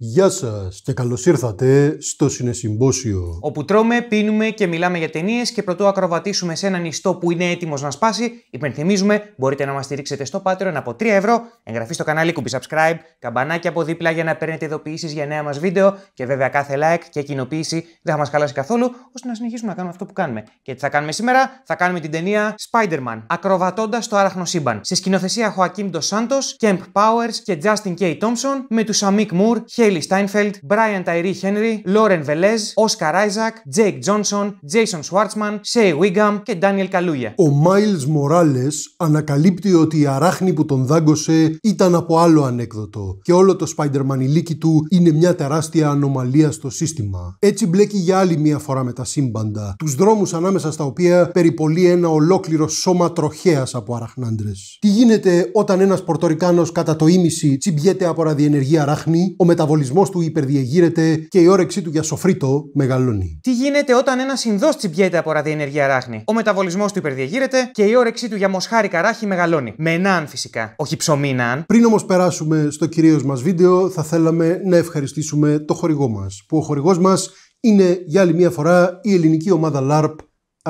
Γεια σας και καλώς ήρθατε στο Συνεσυμπόσιο. Όπου τρώμε, πίνουμε και μιλάμε για ταινίες και πρωτού ακροβατήσουμε σε έναν ιστό που είναι έτοιμος να σπάσει, υπενθυμίζουμε μπορείτε να μας στηρίξετε στο Patreon από 3 ευρώ, εγγραφή στο κανάλι, κουμπί subscribe, καμπανάκι από δίπλα για να παίρνετε ειδοποιήσεις για νέα μας βίντεο και βέβαια κάθε like και κοινοποίηση δεν θα μας χαλάσει καθόλου, ώστε να συνεχίσουμε να κάνουμε αυτό που κάνουμε. Και τι θα κάνουμε σήμερα, θα κάνουμε την ταινία Spider-Man, ακροβατώντας το άραχνο σύμπαν. Σε σκηνοθεσία Χωακίμ Ντο Σάντο, Κέμπ και Justin K. Thompson με τους Αμίκ Μουρ, Χέιλι Στάινφελτ, Μπράιαν Ταϊρή Χένρι, Λόρεν Βελέζ, Όσκαρ Άιζακ, Τζέικ Τζόνσον, Τζέισον Σουάρτσμαν, Σέι Βίγκαμ και Ντάνιελ Καλούγια. Ο Μάιλ Μοράλε ανακαλύπτει ότι η αράχνη που τον δάγκωσε ήταν από άλλο ανέκδοτο και όλο το Spider-Man ηλίκη του είναι μια τεράστια ανομαλία στο σύστημα. Έτσι μπλέκει για άλλη μια φορά με τα σύμπαντα, τους δρόμους ανάμεσα στα οποία περιπολεί ένα ολόκληρο σώμα τροχέας από αραχνάντρες. Τι γίνεται όταν ένας Πορτορικάνος κατά το ίμιση τσιμπιέται από ραδιενεργή αράχνη, ο μεταβολή μεταβολισμό του υπερδιεγείρεται και η όρεξή του για σοφρίτο μεγαλώνει. Τι γίνεται όταν ένα συνδός τσιμπιέται από ραδιενεργία ράχνη. Ο μεταβολισμός του υπερδιεγείρεται και η όρεξή του για μοσχάρι καράχι μεγαλώνει. Με ναν φυσικά, όχι ψωμί ναν. Πριν όμως περάσουμε στο κυρίως μας βίντεο, θα θέλαμε να ευχαριστήσουμε το χορηγό μας. Που ο χορηγός μας είναι για άλλη μια φορά η ελληνική ομάδα LARP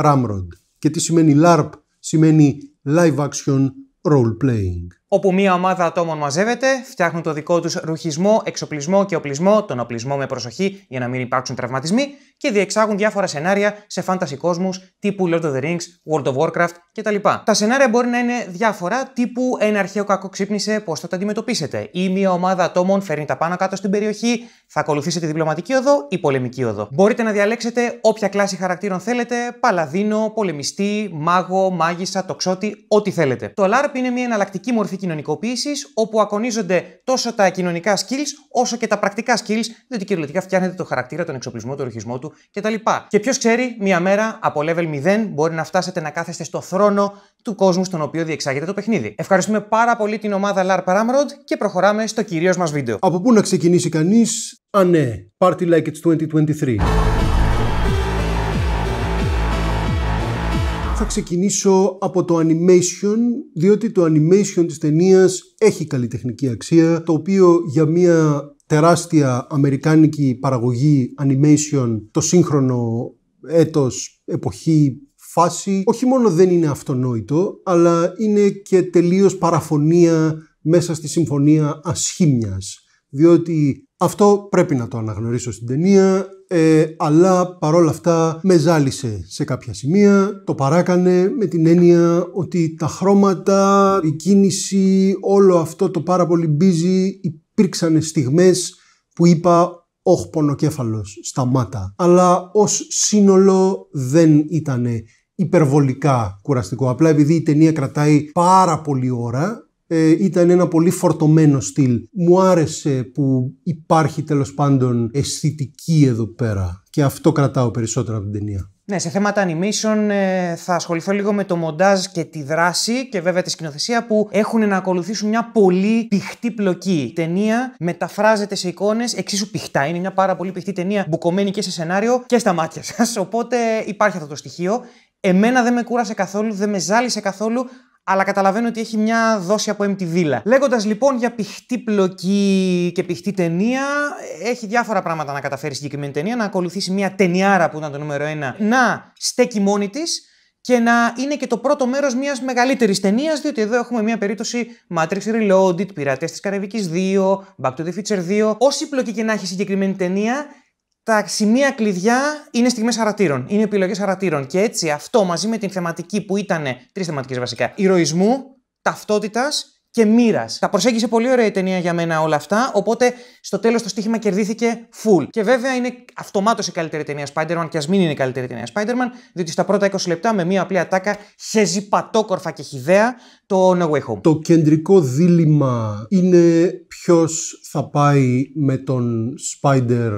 Ramrod. Και τι σημαίνει LARP, σημαίνει Live Action Role Playing όπου μία ομάδα ατόμων μαζεύεται, φτιάχνουν το δικό τους ρουχισμό, εξοπλισμό και οπλισμό, τον οπλισμό με προσοχή για να μην υπάρξουν τραυματισμοί, και διεξάγουν διάφορα σενάρια σε fantasy κόσμους τύπου Lord of the Rings, World of Warcraft κτλ. Τα σενάρια μπορεί να είναι διάφορα, τύπου ένα αρχαίο κακό ξύπνησε, πώς θα τα αντιμετωπίσετε, ή μία ομάδα ατόμων φέρνει τα πάνω κάτω στην περιοχή, θα ακολουθήσετε τη διπλωματική οδό ή πολεμική οδό. Μπορείτε να διαλέξετε όποια κλάση χαρακτήρων θέλετε, παλαδίνο, πολεμιστή, μάγο, μάγισσα, τοξότη, ό,τι θέλετε. Το LARP είναι μία εναλλακτική μορφή κοινωνικοποίησης, όπου ακονίζονται τόσο τα κοινωνικά skills όσο και τα πρακτικά skills, διότι κυριολεκτικά φτιάχνεται το χαρακτήρα, τον εξοπλισμό, τον ορχισμό του κτλ. Και ποιος ξέρει, μία μέρα από level 0 μπορεί να φτάσετε να κάθεστε στο θρόνο του κόσμου στον οποίο διεξάγεται το παιχνίδι. Ευχαριστούμε πάρα πολύ την ομάδα LARP Ramrod και προχωράμε στο κυρίως μας βίντεο. Από πού να ξεκινήσει κανείς, ανέ ναι, Party Like It's 2023. Θα ξεκινήσω από το animation, διότι το animation της ταινίας έχει καλλιτεχνική αξία, το οποίο για μια τεράστια αμερικάνικη παραγωγή animation το σύγχρονο έτος, εποχή, φάση, όχι μόνο δεν είναι αυτονόητο, αλλά είναι και τελείως παραφωνία μέσα στη συμφωνία ασχήμιας. Διότι αυτό πρέπει να το αναγνωρίσω στην ταινία, ε, αλλά παρόλα αυτά με ζάλισε σε κάποια σημεία. Το παράκανε με την έννοια ότι τα χρώματα, η κίνηση, όλο αυτό το πάρα πολύ busy υπήρξαν στιγμές που είπα «Όχ πονοκέφαλος, σταμάτα». Αλλά ως σύνολο δεν ήταν υπερβολικά κουραστικό. Απλά επειδή η ταινία κρατάει πάρα πολύ ώρα, ε, ήταν ένα πολύ φορτωμένο στυλ. Μου άρεσε που υπάρχει τέλος πάντων αισθητική εδώ πέρα και αυτό κρατάω περισσότερο από την ταινία. Ναι, σε θέματα animation ε, θα ασχοληθώ λίγο με το μοντάζ και τη δράση και βέβαια τη σκηνοθεσία που έχουν να ακολουθήσουν μια πολύ πηχτή πλοκή. Η ταινία μεταφράζεται σε εικόνες, εξίσου πηχτά. Είναι μια πάρα πολύ πηχτή ταινία, μπουκωμένη και σε σενάριο και στα μάτια σας. Οπότε υπάρχει αυτό το στοιχείο. Εμένα δεν με κούρασε καθόλου, δεν με ζάλισε καθόλου αλλά καταλαβαίνω ότι έχει μια δόση από MTV. Λέγοντας λοιπόν για πηχτή πλοκή και πηχτή ταινία, έχει διάφορα πράγματα να καταφέρει συγκεκριμένη ταινία. Να ακολουθήσει μια ταινιάρα που ήταν το νούμερο 1. να στέκει μόνη της και να είναι και το πρώτο μέρος μιας μεγαλύτερης ταινίας, διότι εδώ έχουμε μια περίπτωση Matrix Reloaded, Πειρατές της Καραβική 2, Back to the Future 2. Όση πλοκή και να έχει συγκεκριμένη ταινία, τα σημεία κλειδιά είναι στιγμές αρατήρων, είναι επιλογές αρατήρων. Και έτσι αυτό μαζί με την θεματική που ήταν τρεις θεματικές βασικά: ηρωισμού, ταυτότητας και μοίρας. Τα προσέγγισε πολύ ωραία η ταινία για μένα όλα αυτά. Οπότε στο τέλος το στοίχημα κερδίθηκε full. Και βέβαια είναι αυτομάτως η καλύτερη ταινία Spider-Man, και ας μην είναι η καλύτερη ταινία Spider-Man, διότι στα πρώτα 20 λεπτά με μία απλή ατάκα σε και χιδέα το No Way Home. Το κεντρικό δίλημα είναι ποιος θα πάει με τον Spider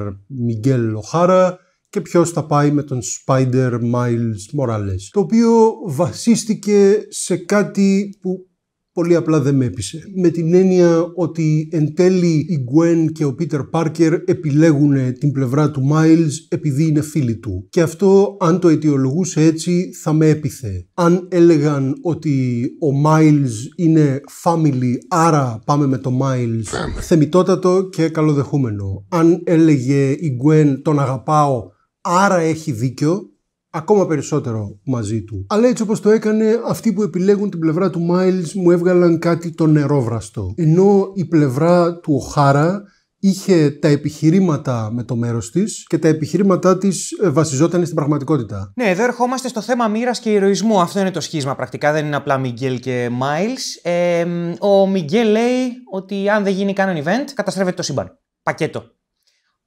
Miguel O'Hara και ποιος θα πάει με τον Spider Miles Morales, το οποίο βασίστηκε σε κάτι που πολύ απλά δεν με έπεισε. Με την έννοια ότι εν τέλει η Γκουέν και ο Πίτερ Πάρκερ επιλέγουν την πλευρά του Miles επειδή είναι φίλοι του. Και αυτό αν το αιτιολογούσε έτσι θα με έπιθε. Αν έλεγαν ότι ο Miles είναι family άρα πάμε με το Μάιλς θεμητότατο και καλοδεχούμενο. Αν έλεγε η Γκουέν τον αγαπάω άρα έχει δίκιο ακόμα περισσότερο μαζί του. Αλλά έτσι όπως το έκανε, αυτοί που επιλέγουν την πλευρά του Miles μου έβγαλαν κάτι το νερόβραστο. Ενώ η πλευρά του Οχάρα είχε τα επιχειρήματα με το μέρος της και τα επιχειρήματά της ε, βασιζόταν στην πραγματικότητα. Ναι, εδώ ερχόμαστε στο θέμα μοίρας και ηρωισμού. Αυτό είναι το σχίσμα πρακτικά, δεν είναι απλά Μιγγέλ και Μάιλς. Ε, ο Μιγγέλ λέει ότι αν δεν γίνει κανένα event, καταστρέφεται το σύμπαν. Πακέτο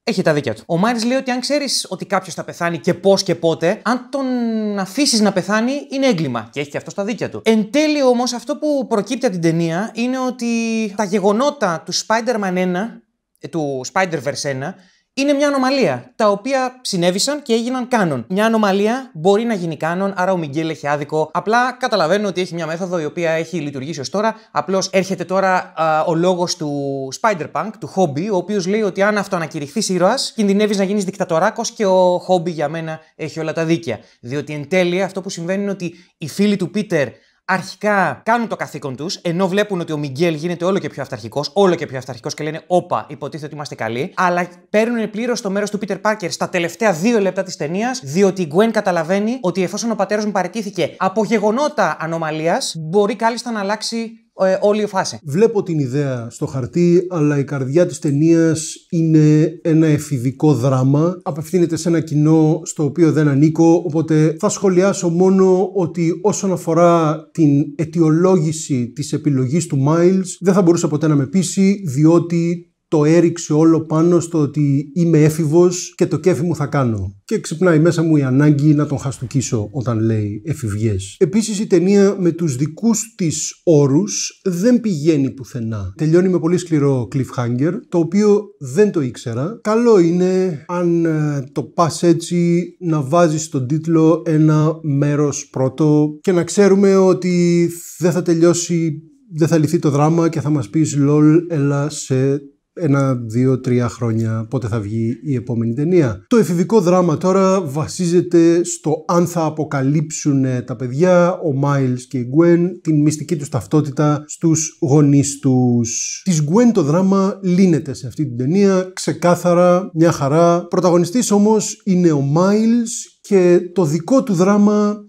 έχει τα δίκια του. Ο Μάρις λέει ότι αν ξέρεις ότι κάποιος θα πεθάνει και πώς και πότε, αν τον αφήσεις να πεθάνει είναι έγκλημα. Και έχει και αυτό τα δίκια του. Εν τέλει όμως αυτό που προκύπτει από την ταινία είναι ότι τα γεγονότα του Spider-Man 1 ε, του Spider-Verse 1 είναι μια ανομαλία, τα οποία συνέβησαν και έγιναν κάνον. Μια ανομαλία μπορεί να γίνει κάνον, άρα ο Μιγγέλ έχει άδικο. Απλά καταλαβαίνω ότι έχει μια μέθοδο η οποία έχει λειτουργήσει ως τώρα. Απλώς έρχεται τώρα ο λόγος του Spider-Punk, του Χόμπι, ο οποίος λέει ότι αν αυτό ανακηρυχθεί ήρωας, κινδυνεύεις να γίνεις δικτατοράκος και ο Χόμπι για μένα έχει όλα τα δίκαια. Διότι εν τέλει αυτό που συμβαίνει είναι ότι οι φίλοι του Πίτερ αρχικά κάνουν το καθήκον τους, ενώ βλέπουν ότι ο Μιγγέλ γίνεται όλο και πιο αυταρχικός, όλο και πιο αυταρχικός και λένε Όπα, υποτίθεται ότι είμαστε καλοί, αλλά παίρνουν πλήρως το μέρος του Πίτερ Πάρκερ στα τελευταία δύο λεπτά της ταινίας, διότι η Γκουέν καταλαβαίνει ότι εφόσον ο πατέρας μου παραιτήθηκε από γεγονότα ανομαλίας, μπορεί κάλλιστα να αλλάξει ε, όλη η φάση. Βλέπω την ιδέα στο χαρτί, αλλά η καρδιά της ταινίας είναι ένα εφηβικό δράμα. Απευθύνεται σε ένα κοινό στο οποίο δεν ανήκω, οπότε θα σχολιάσω μόνο ότι όσον αφορά την αιτιολόγηση της επιλογής του Miles, δεν θα μπορούσα ποτέ να με πείσει, διότι το έριξε όλο πάνω στο ότι είμαι έφηβος και το κέφι μου θα κάνω. Και ξυπνάει μέσα μου η ανάγκη να τον χαστουκίσω όταν λέει εφηβιές. Επίσης η ταινία με τους δικούς της όρους δεν πηγαίνει πουθενά. Τελειώνει με πολύ σκληρό cliffhanger, το οποίο δεν το ήξερα. Καλό είναι αν ε, το πας έτσι να βάζεις στον τίτλο ένα μέρος πρώτο και να ξέρουμε ότι δεν θα τελειώσει δεν θα λυθεί το δράμα και θα μας πεις «Λολ, έλα σε ένα, δύο, τρία χρόνια πότε θα βγει η επόμενη ταινία. Το εφηβικό δράμα τώρα βασίζεται στο αν θα αποκαλύψουν ε, τα παιδιά, ο Miles και η Gwen, την μυστική τους ταυτότητα στους γονείς τους. Της Gwen το δράμα λύνεται σε αυτή την ταινία, ξεκάθαρα, μια χαρά. Πρωταγωνιστής όμως είναι ο Miles και το δικό του δράμα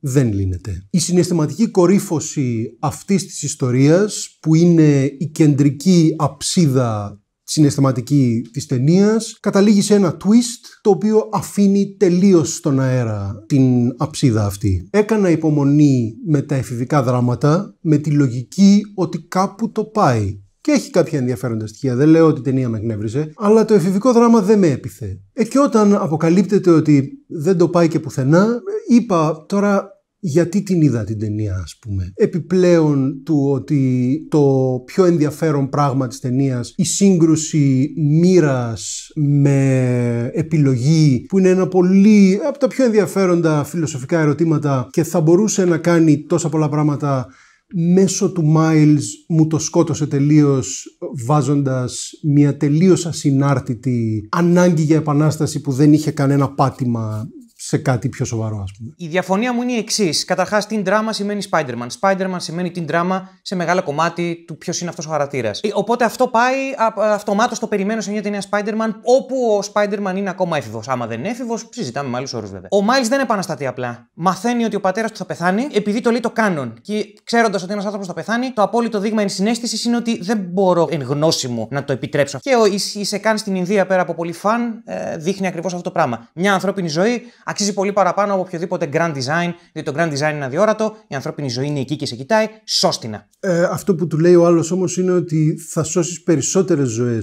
δεν λύνεται. Η συναισθηματική κορύφωση αυτής της ιστορίας που είναι η κεντρική αψίδα συναισθηματική της ταινίας, καταλήγει σε ένα twist το οποίο αφήνει τελείως στον αέρα την αψίδα αυτή. Έκανα υπομονή με τα εφηβικά δράματα με τη λογική ότι κάπου το πάει και έχει κάποια ενδιαφέροντα στοιχεία. Δεν λέω ότι η ταινία με εκνεύρισε, αλλά το εφηβικό δράμα δεν με έπιθε. Ε, και όταν αποκαλύπτεται ότι δεν το πάει και πουθενά, είπα τώρα γιατί την είδα την ταινία ας πούμε. Επιπλέον του ότι το πιο ενδιαφέρον πράγμα της ταινίας, η σύγκρουση μοίρας με επιλογή που είναι ένα πολύ από τα πιο ενδιαφέροντα φιλοσοφικά ερωτήματα και θα μπορούσε να κάνει τόσα πολλά πράγματα μέσω του Miles μου το σκότωσε τελείως βάζοντας μια τελείως ασυνάρτητη ανάγκη για επανάσταση που δεν είχε κανένα πάτημα σε κάτι πιο σοβαρό, ας πούμε. Η διαφωνία μου είναι η εξής. Καταρχάς, την τραμα σημαινει σημαίνει Spider-Man. Spider-Man σημαίνει την τράμα σε μεγάλο κομμάτι του ποιος είναι αυτός ο χαρακτήρας. Ε, οπότε αυτό πάει αυτομάτως το περιμένω σε μια ταινία Spider-Man, όπου ο Spider-Man είναι ακόμα έφηβος. Άμα δεν είναι έφηβος, συζητάμε με άλλους όρους βέβαια. Ο Miles δεν επαναστατεί απλά. Μαθαίνει ότι ο πατέρας του θα πεθάνει, επειδή το λέει το κάνον. Και ξέροντας ότι ένας άνθρωπος θα πεθάνει, το απόλυτο δείγμα ενσυναίσθησης είναι ότι δεν μπορώ εν γνώση μου να το επιτρέψω. Και ο Ισεκάν στην Ινδία, πέρα από πολύ φαν, ε, δείχνει ακριβώς αυτό το πράγμα. Μια ανθρώπινη ζωή Αξίζει πολύ παραπάνω από οποιοδήποτε grand design, διότι το grand design είναι αδιόρατο, η ανθρώπινη ζωή είναι εκεί και σε κοιτάει, σώστηνα. Ε, αυτό που του λέει ο άλλος όμως είναι ότι θα σώσεις περισσότερες ζωές.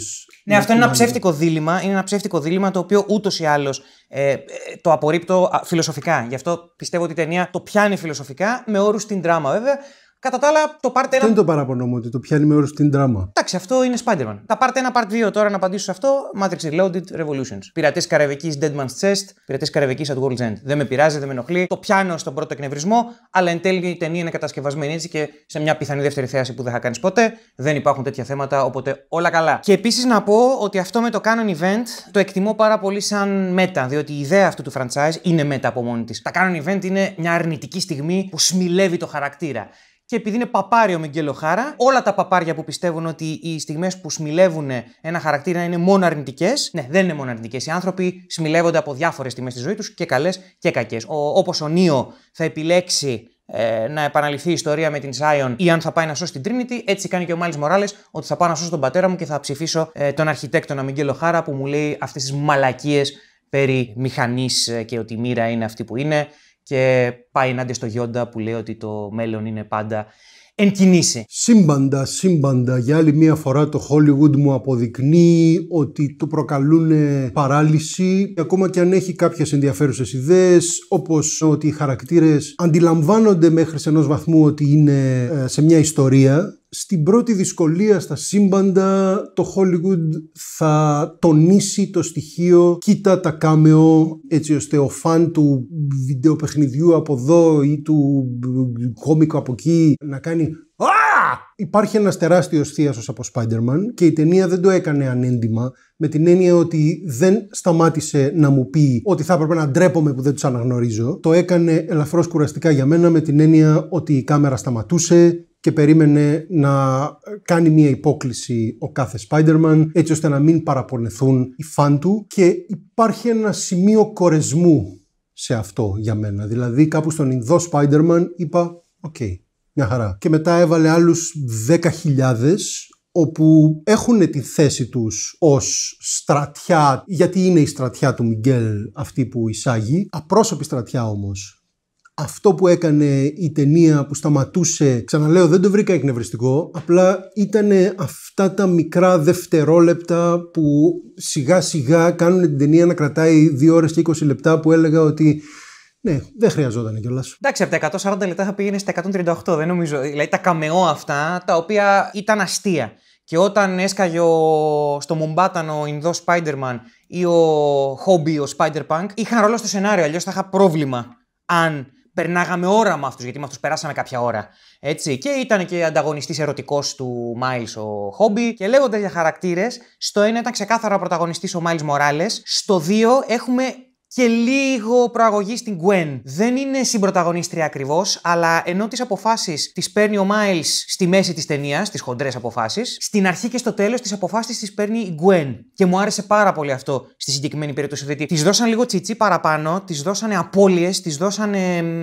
Ναι, αυτό είναι ένα ψεύτικο δίλημα. Είναι ένα ψεύτικο δίλημα το οποίο ούτως ή άλλως ε, ε, το απορρίπτω φιλοσοφικά. Γι' αυτό πιστεύω ότι η ταινία το πιάνει φιλοσοφικά, με όρους την τράμα βέβαια. Κατά τα άλλα, το part 1. Δεν είναι το παράπονο μου, ότι το πιάνει με όρου στην τραμα ενταξει Εντάξει, αυτό είναι Spider-Man. Τα part 1, part 2 τώρα να απαντήσω σε αυτό. Matrix Reloaded Revolutions. Πειρατές Καραβικής Deadman's Chest, πειρατές Καραβικής at World's End. Δεν με πειράζει, δεν με ενοχλεί. Το πιάνω στον πρώτο εκνευρισμό, αλλά εν τέλει η ταινία είναι κατασκευασμένη έτσι και σε μια πιθανή δεύτερη θέαση που δεν θα κάνεις ποτέ. Δεν υπάρχουν τέτοια θέματα, οπότε όλα καλά. Και επίσης να πω ότι αυτό με το Canon Event το εκτιμώ πάρα πολύ σαν μέτα, διότι η ιδέα αυτού του franchise είναι μέτα από μόνη της. Τα Canon Event είναι μια αρνητική στιγμή που σμιλεύει το χαρακτήρα. Και επειδή είναι ο Μιγγέλο Χάρα, όλα τα παπάρια που πιστεύουν ότι οι στιγμές που σμιλεύουν ένα χαρακτήρα είναι μόνο αρνητικές. Ναι, δεν είναι μόνο αρνητικές. Οι άνθρωποι σμιλεύονται από διάφορες στιγμές στη ζωή τους και καλές και κακές. Όπως ο Νίο θα επιλέξει ε, να επαναληφθεί η ιστορία με την Σάιον ή αν θα πάει να σώσει την Τρίνιτι, έτσι κάνει και ο Μάλι Μοράλες ότι θα πάω να σώσω τον πατέρα μου και θα ψηφίσω ε, τον αρχιτέκτονα Μιγγέλο Χάρα που μου λέει αυτές τις μαλακίες περί μηχανής ε, και ότι η μοίρα είναι αυτή που είναι και πάει ενάντια στο Γιόντα που λέει ότι το μέλλον είναι πάντα εν κινήσει. Σύμπαντα, σύμπαντα. Για άλλη μία φορά το Hollywood μου αποδεικνύει ότι του προκαλούν ε, παράλυση. Ακόμα και αν έχει κάποιες ενδιαφέρουσες ιδέες, όπως ότι οι χαρακτήρες αντιλαμβάνονται μέχρι σε ενός βαθμού ότι είναι ε, σε μια ιστορία στην πρώτη δυσκολία στα σύμπαντα το Hollywood θα τονίσει το στοιχείο κοίτα τα κάμεο έτσι ώστε ο φαν του βιντεοπαιχνιδιού από εδώ ή του κόμικου από εκεί να κάνει Α! Υπάρχει τεραστιος τεράστιο θίασο από Spider-Man και η ταινία δεν το έκανε ανέντιμα με την έννοια ότι δεν σταμάτησε να μου πει ότι θα έπρεπε να ντρέπομαι που δεν τους αναγνωρίζω. Το έκανε ελαφρώς κουραστικά για μένα με την έννοια ότι η κάμερα σταματούσε, και περίμενε να κάνει μια υπόκληση ο κάθε Spider-Man έτσι ώστε να μην παραπονεθούν οι φαν του και υπάρχει ένα σημείο κορεσμού σε αυτό για μένα. Δηλαδή κάπου στον Ινδό Spider-Man είπα «Οκ, okay, μια χαρά». Και μετά έβαλε άλλους 10.000 όπου έχουν τη θέση τους ως στρατιά, γιατί είναι η στρατιά του Μιγγέλ αυτή που εισάγει, απρόσωπη στρατιά όμως αυτό που έκανε η ταινία που σταματούσε, ξαναλέω δεν το βρήκα εκνευριστικό, απλά ήταν αυτά τα μικρά δευτερόλεπτα που σιγά σιγά κάνουν την ταινία να κρατάει 2 ώρες και 20 λεπτά που έλεγα ότι ναι, δεν χρειαζόταν κιόλας. Εντάξει, από τα 140 λεπτά θα πήγαινε στα 138, δεν νομίζω. Δηλαδή τα καμεό αυτά, τα οποία ήταν αστεία. Και όταν έσκαγε στο Μουμπάταν ο Ινδός ή ο Χόμπι ο Spider-Punk, είχαν ρόλο στο σενάριο. Αλλιώς θα είχα πρόβλημα αν περνάγαμε ώρα με αυτούς, γιατί με αυτούς περάσαμε κάποια ώρα. Έτσι. Και ήταν και ανταγωνιστής ερωτικός του Μάιλ ο Χόμπι. Και λέγοντα για χαρακτήρες, στο 1 ήταν ξεκάθαρα πρωταγωνιστής ο Μάιλ Μοράλες. Στο δύο έχουμε και λίγο προαγωγή στην Gwen. Δεν είναι συμπροταγωνίστρια ακριβώς, αλλά ενώ τις αποφάσεις τις παίρνει ο Miles στη μέση της ταινίας, τις χοντρές αποφάσεις, στην αρχή και στο τέλος τις αποφάσεις τις παίρνει η Gwen. Και μου άρεσε πάρα πολύ αυτό στη συγκεκριμένη περίπτωση. Διότι τη δώσαν λίγο τσιτσί παραπάνω, τη δώσανε απώλειες, τη δώσανε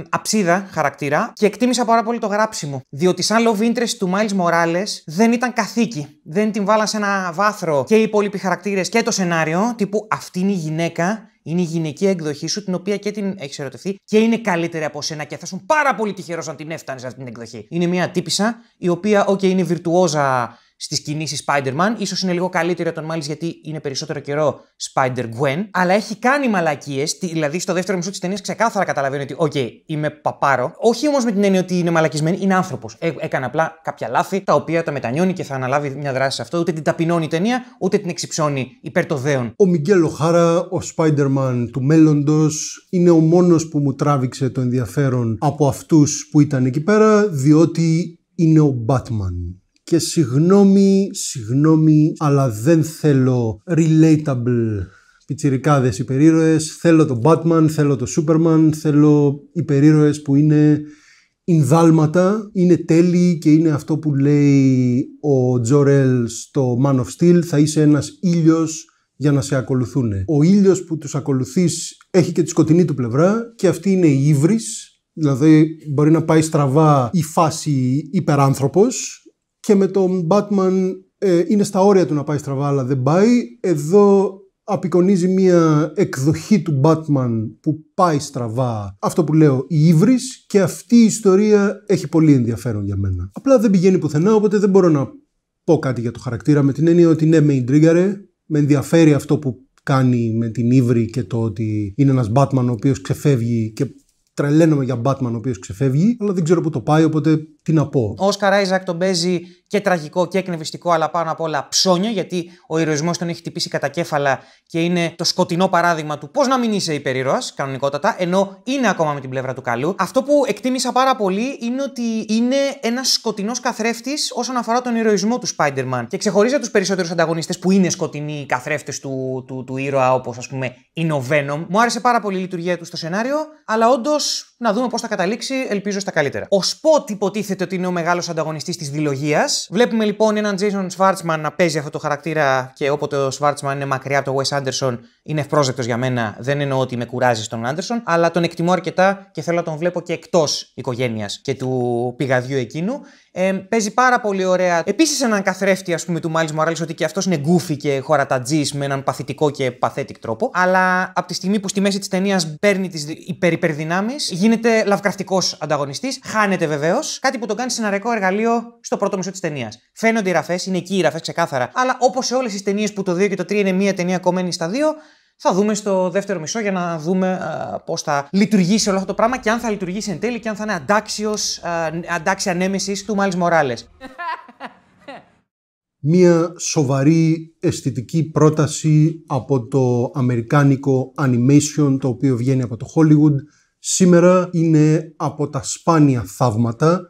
αψίδα χαρακτήρα και εκτίμησα πάρα πολύ το γράψιμο. Διότι σαν love interest του Miles Morales δεν ήταν καθήκη. Δεν την βάλαν σε ένα βάθρο και οι υπόλοιποι χαρακτήρες και το σενάριο τύπου αυτή είναι η γυναίκα είναι η γυναική εκδοχή σου, την οποία και την έχεις ερωτευτεί και είναι καλύτερη από σένα και θα ήσουν πάρα πολύ τυχερός αν την έφτανες αυτή την εκδοχή. Είναι μια τύπησα η οποία, OK, είναι βιρτουόζα στις κινήσεις Spider-Man. σω είναι λίγο καλύτερη από τον Miles γιατί είναι περισσότερο καιρό Spider-Gwen. Αλλά έχει κάνει μαλακίες. Δηλαδή στο δεύτερο μισό της ταινίας ξεκάθαρα καταλαβαίνει ότι, οκ, είμαι παπάρο. Όχι όμως με την έννοια ότι είναι μαλακισμένη, είναι άνθρωπος. Ε, έκανε απλά κάποια λάθη τα οποία τα μετανιώνει και θα αναλάβει μια δράση σε αυτό. Ούτε την ταπεινώνει η ταινία, ούτε την εξυψώνει υπέρ το δέον. Ο Μιγγέλ Χάρα, ο Spider-Man του μέλλοντος, είναι ο μόνος που μου τράβηξε το ενδιαφέρον από αυτούς που ήταν εκεί πέρα, διότι είναι ο Batman και συγγνώμη, συγγνώμη, αλλά δεν θέλω relatable πιτσιρικάδες υπερήρωες. Θέλω τον Batman, θέλω τον Superman, θέλω υπερήρωες που είναι Ινδάλματα είναι τέλειοι και είναι αυτό που λέει ο Τζορέλ στο Man of Steel. Θα είσαι ένας ήλιος για να σε ακολουθούν. Ο ήλιος που τους ακολουθείς έχει και τη σκοτεινή του πλευρά και αυτή είναι η ύβρις. Δηλαδή μπορεί να πάει στραβά η φάση υπεράνθρωπος και με τον Batman ε, είναι στα όρια του να πάει στραβά, αλλά δεν πάει. Εδώ απεικονίζει μια εκδοχή του Batman που πάει στραβά. Αυτό που λέω, η Ήβρης και αυτή η ιστορία έχει πολύ ενδιαφέρον για μένα. Απλά δεν πηγαίνει πουθενά, οπότε δεν μπορώ να πω κάτι για το χαρακτήρα με την έννοια ότι ναι, με ιντρίγκαρε, με ενδιαφέρει αυτό που κάνει με την Ήβρη και το ότι είναι ένας Batman ο οποίος ξεφεύγει και τρελαίνομαι για Batman ο οποίος ξεφεύγει, αλλά δεν ξέρω που το πάει, οπότε τι να πω. Ο Όσκαρ Άιζακ τον παίζει και τραγικό και εκνευριστικό, αλλά πάνω απ' όλα ψώνιο, γιατί ο ηρωισμός τον έχει χτυπήσει κατά κέφαλα και είναι το σκοτεινό παράδειγμα του πώς να μην είσαι υπερήρωας, κανονικότατα, ενώ είναι ακόμα με την πλευρά του καλού. Αυτό που εκτίμησα πάρα πολύ είναι ότι είναι ένας σκοτεινός καθρέφτης όσον αφορά τον ηρωισμό του Spider-Man. Και ξεχωρίζει τους περισσότερους ανταγωνιστές που είναι σκοτεινοί καθρέφτες του, του, του ήρωα, όπως ας πούμε είναι Μου άρεσε πάρα πολύ η λειτουργία του στο σενάριο, αλλά όντως να δούμε πώς θα καταλήξει, ελπίζω στα καλύτερα. Ο Spot υποτίθεται υποτίθεται ότι είναι ο μεγάλος ανταγωνιστής της διλογίας. Βλέπουμε λοιπόν έναν Jason Schwartzman να παίζει αυτό το χαρακτήρα και όποτε ο Schwartzman είναι μακριά από τον Wes Anderson είναι ευπρόσδεκτος για μένα. Δεν εννοώ ότι με κουράζει στον Anderson, αλλά τον εκτιμώ αρκετά και θέλω να τον βλέπω και εκτός οικογένειας και του πηγαδιού εκείνου. Ε, παίζει πάρα πολύ ωραία. Επίσης, έναν καθρέφτη ας πούμε, του Miles Μοράλης, ότι και αυτός είναι γκούφι και χωρατατζή με έναν παθητικό και παθέτικ τρόπο. Αλλά από τη στιγμή που στη μέση της ταινίας παίρνει τις υπερυπερδυνάμει, γίνεται λαυγραφτικό ανταγωνιστής. Χάνεται βεβαίως. Κάτι που τον κάνει σεναριακό εργαλείο στο πρώτο μισό της ταινίας. Φαίνονται οι ραφέ, είναι εκεί οι ραφέ ξεκάθαρα. Αλλά όπως σε όλες τις ταινίες που το 2 και το 3 είναι μία ταινία κομμένη στα δύο, θα δούμε στο δεύτερο μισό για να δούμε ε, πώς θα λειτουργήσει όλο αυτό το πράγμα και αν θα λειτουργήσει εν τέλει και αν θα είναι αντάξιος, ε, αντάξια νέμεσης του Μάλι Μοράλες. Μία σοβαρή αισθητική πρόταση από το αμερικάνικο animation το οποίο βγαίνει από το Hollywood σήμερα είναι από τα σπάνια θαύματα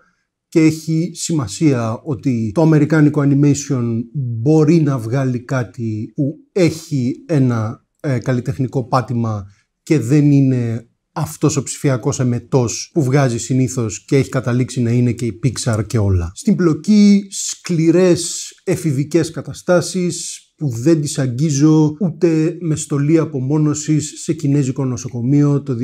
και έχει σημασία ότι το αμερικάνικο animation μπορεί να βγάλει κάτι που έχει ένα ε, καλλιτεχνικό πάτημα και δεν είναι αυτός ο ψηφιακός εμετός που βγάζει συνήθως και έχει καταλήξει να είναι και η Pixar και όλα. Στην πλοκή, σκληρές εφηβικές καταστάσεις, που δεν τις αγγίζω ούτε με στολή απομόνωσης σε κινέζικο νοσοκομείο το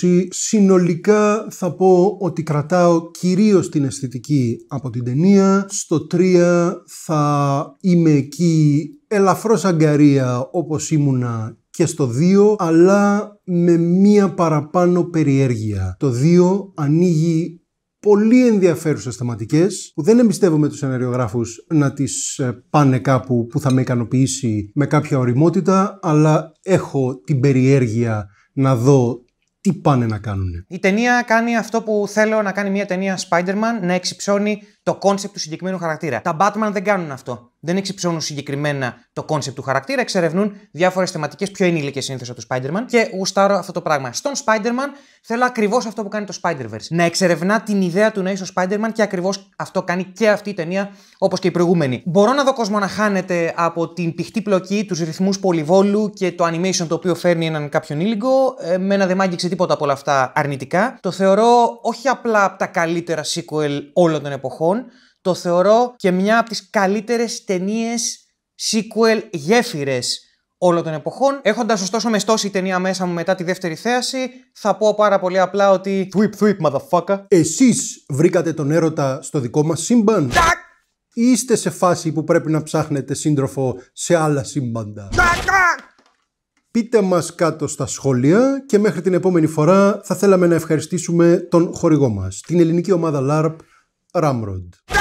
2020. Συνολικά θα πω ότι κρατάω κυρίως την αισθητική από την ταινία. Στο 3 θα είμαι εκεί ελαφρώς αγκαρία όπως ήμουνα και στο 2, αλλά με μία παραπάνω περιέργεια. Το 2 ανοίγει πολύ ενδιαφέρουσες θεματικές. που δεν εμπιστεύομαι τους σενεριογράφους να τις ε, πάνε κάπου που θα με ικανοποιήσει με κάποια οριμότητα αλλά έχω την περιέργεια να δω τι πάνε να κάνουν. Η ταινία κάνει αυτό που θέλω να κάνει μια ταινία Spider-Man, να εξυψώνει το κόνσεπτ του συγκεκριμένου χαρακτήρα. Τα Batman δεν κάνουν αυτό δεν εξυψώνουν συγκεκριμένα το κόνσεπτ του χαρακτήρα, εξερευνούν διάφορες θεματικές πιο ενήλικες σύνθεση του Spider-Man και γουστάρω αυτό το πράγμα. Στον Spider-Man θέλω ακριβώς αυτό που κάνει το Spider-Verse. Να εξερευνά την ιδέα του να είσαι ο Spider-Man και ακριβώς αυτό κάνει και αυτή η ταινία όπως και η προηγούμενη. Μπορώ να δω κόσμο να χάνεται από την πηχτή πλοκή, τους ρυθμούς πολυβόλου και το animation το οποίο φέρνει έναν κάποιον ήλιγκο. Εμένα δεν μάγγιξε τίποτα από όλα αυτά αρνητικά. Το θεωρώ όχι απλά από τα καλύτερα sequel όλων των εποχών το θεωρώ και μια από τις καλύτερες ταινίες sequel γέφυρες όλων των εποχών. Έχοντας ωστόσο μεστώσει η ταινία μέσα μου μετά τη δεύτερη θέαση, θα πω πάρα πολύ απλά ότι. Thwip, thwip, motherfucker. Εσείς βρήκατε τον έρωτα στο δικό μας σύμπαν. Τακ! Είστε σε φάση που πρέπει να ψάχνετε σύντροφο σε άλλα σύμπαντα. Τακ! Πείτε μας κάτω στα σχόλια και μέχρι την επόμενη φορά θα θέλαμε να ευχαριστήσουμε τον χορηγό μας, την ελληνική ομάδα LARP, Ramrod.